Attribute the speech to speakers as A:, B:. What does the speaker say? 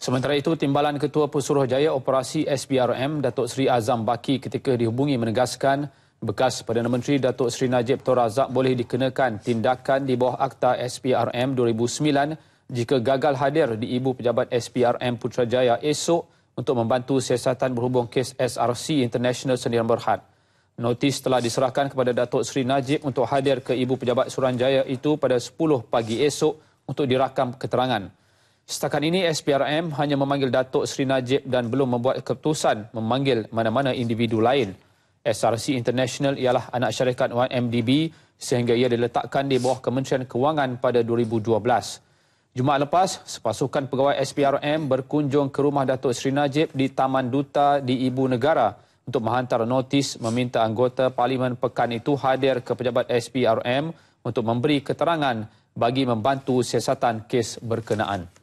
A: Sementara itu, Timbalan Ketua Pesuruhjaya Operasi SPRM Datuk Seri Azam Baki ketika dihubungi menegaskan bekas Perdana Menteri Datuk Seri Najib Tor Razak boleh dikenakan tindakan di bawah Akta SPRM 2009 jika gagal hadir di Ibu Pejabat SPRM Putrajaya esok untuk membantu siasatan berhubung kes SRC International Sendirian Berhad. Notis telah diserahkan kepada Datuk Seri Najib untuk hadir ke Ibu Pejabat Suranjaya itu pada 10 pagi esok untuk dirakam keterangan. Setakat ini SPRM hanya memanggil Datuk Seri Najib dan belum membuat keputusan memanggil mana-mana individu lain. SRC International ialah anak syarikat 1MDB sehingga ia diletakkan di bawah Kementerian Kewangan pada 2012. Jumaat lepas, sepasukan pegawai SPRM berkunjung ke rumah Datuk Seri Najib di Taman Duta di Ibu Negara untuk menghantar notis meminta anggota Parlimen Pekan itu hadir ke pejabat SPRM untuk memberi keterangan bagi membantu siasatan kes berkenaan.